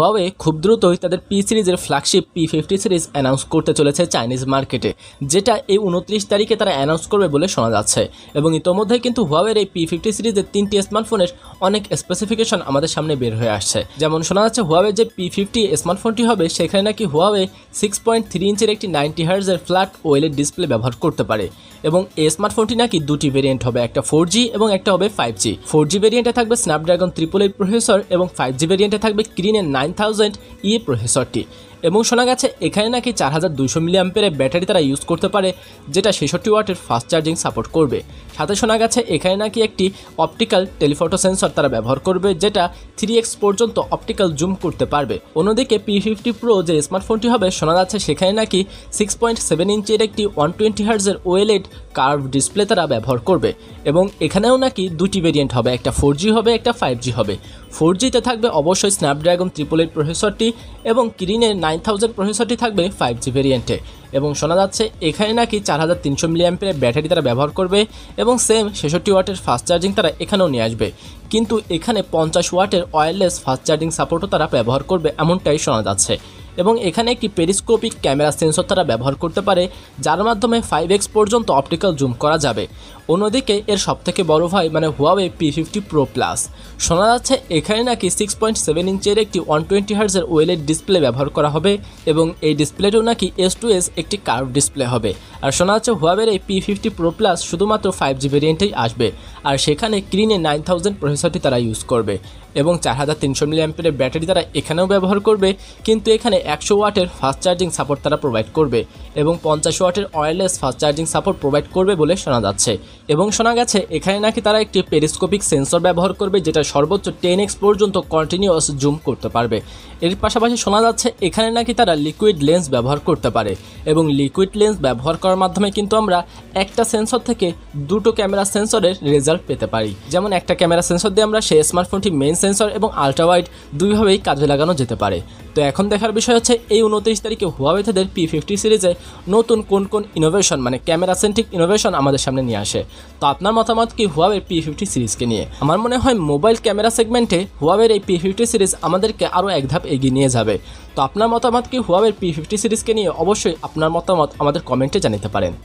Huawei খুব দ্রুতই তাদের পি সিরিজের flagship P fifty series announce করতে চলেছে চাইনিজ মার্কেটে যেটা এই উনত্রিশ তারিখে তারা অ্যানাউন্স করবে বলে শোনা যাচ্ছে এবং ইতোমধ্যে কিন্তু হুয়াওয়ের এই পি ফিফটি সিরিজের তিনটি স্মার্টফোনের অনেক স্পেসিফিকেশন আমাদের সামনে বের হয়ে আসছে যেমন শোনা যাচ্ছে হুয়াওয়ের যে পি ফিফটি স্মার্টফোনটি হবে সেখানে নাকি হুয়াওয়ে সিক্স পয়েন্ট থ্রি ইঞ্চের একটি নাইনটি হার্জের ফ্ল্যাট ওয়েলের ডিসপ্লে ব্যবহার করতে পারে এবং এই স্মার্টফোনটি নাকি দুটি ভেরিয়েন্ট হবে একটা ফোর এবং একটা হবে ফাইভ জি ফোর জি ভেরিয়েন্টে থাকবে স্ন্যাপড্রাগন ত্রিপল এ প্রসেসর এবং ফাইভ জি ভেরিয়েন্টে থাকবে ক্রিনের নাইন থাউজেন্ড ই প্রসেসরটি এবং শোনা গেছে এখানে নাকি চার হাজার দুইশো মিলিয়াম্পের ব্যাটারি তারা ইউজ করতে পারে যেটা ছেষট্টি ওয়াটের ফাস্ট চার্জিং সাপোর্ট করবে সাথে শোনা গেছে এখানে নাকি একটি অপটিক্যাল টেলিফটো সেন্সর তারা ব্যবহার করবে যেটা থ্রি এক্স পর্যন্ত অপটিক্যাল জুম করতে পারবে অন্যদিকে পি ফিফটি প্রো যে স্মার্টফোনটি হবে শোনা যাচ্ছে সেখানে নাকি সিক্স পয়েন্ট সেভেন ইঞ্চির একটি ওয়ান টোয়েন্টি হার্জের ওয়েলেড কার্ভ ডিসপ্লে তারা ব্যবহার করবে এবং এখানেও নাকি দুটি ভেরিয়েন্ট হবে একটা ফোর জি হবে একটা ফাইভ জি হবে ফোর জিতে থাকবে অবশ্যই স্ন্যাপড্রাগন ত্রিপল এইট প্রসেসরটি এবং কিরিনের নাইন থাউজেন্ড প্রসেসরটি থাকবে ফাইভ জি ভেরিয়েন্টে এবং শোনা যাচ্ছে এখানে নাকি চার হাজার তিনশো মিলিয়াম্পের ব্যাটারি তারা ব্যবহার করবে এবং সেম ছেষট্টি ওয়াটের ফাস্ট চার্জিং তারা এখানেও নিয়ে আসবে কিন্তু এখানে পঞ্চাশ ওয়াটের ওয়্যারলেস ফাস্ট চার্জিং সাপোর্টও তারা ব্যবহার করবে এমনটাই শোনা যাচ্ছে এবং এখানে একটি পেরিস্কোপিক ক্যামেরা সেন্সর তারা ব্যবহার করতে পারে যার মাধ্যমে ফাইভ এক্স পর্যন্ত অপটিক্যাল জুম করা যাবে অন্যদিকে এর সবথেকে বড় ভাই মানে Huawei P fifty pro plus শোনা যাচ্ছে এখানে নাকি সিক্স পয়েন্ট সেভেন ইঞ্চের একটি ওয়ান টোয়েন্টি হার্জের ওয়েলের ডিসপ্লে ব্যবহার করা হবে এবং এই ডিসপ্লেটিও নাকি এস টু এস একটি কার্ভ ডিসপ্লে হবে আর শোনা যাচ্ছে হুয়াবের এই পি ফিফটি প্রো প্লাস শুধুমাত্র ফাইভ জি ভেরিয়েন্টেই আসবে আর সেখানে ক্রিনে নাইন থাউজেন্ড প্রসেসরটি তারা ইউজ করবে এবং চার হাজার তিনশো মিলি ব্যাটারি তারা এখানেও ব্যবহার করবে কিন্তু এখানে একশো ওয়াটের ফাস্ট চার্জিং সাপোর্ট তারা প্রোভাইড করবে এবং পঞ্চাশ ওয়াটের wireless fast charging support provide করবে বলে শোনা যাচ্ছে এবং শোনা গেছে এখানে নাকি তারা একটি পেরিস্কোপিক সেন্সর ব্যবহার করবে যেটা সর্বোচ্চ টেন এক্স পর্যন্ত কন্টিনিউয়াস জুম করতে পারবে এর পাশাপাশি শোনা যাচ্ছে এখানে নাকি তারা লিকুইড লেন্স ব্যবহার করতে পারে এবং লিকুইড লেন্স ব্যবহার করার মাধ্যমে কিন্তু আমরা একটা সেন্সর থেকে দুটো ক্যামেরা সেন্সরের রেজাল্ট পেতে পারি যেমন একটা ক্যামেরা সেন্সর দিয়ে আমরা সেই স্মার্টফোনটি মেন সেন্সর এবং আলট্রাওয়াইড দুইভাবেই কাজে লাগানো যেতে পারে তো এখন দেখার বিষয় বিষয় হচ্ছে এই উনত্রিশ তারিখে হুয়াওয়ে তাদের পি ফিফটি সিরিজে নতুন কোন কোন ইনোভেশন মানে ক্যামেরা সেন্ট্রিক ইনোভেশন আমাদের সামনে নিয়ে আসে তো আপনার মতামত কি হুয়াওয়ের পি ফিফটি সিরিজকে নিয়ে আমার মনে হয় মোবাইল ক্যামেরা সেগমেন্টে হুয়াওয়ের এই পি ফিফটি সিরিজ আমাদেরকে আরও এক ধাপ এগিয়ে নিয়ে যাবে তো আপনার মতামত কি হুয়াওয়ের পি ফিফটি সিরিজকে নিয়ে অবশ্যই আপনার মতামত আমাদের কমেন্টে জানাতে পারেন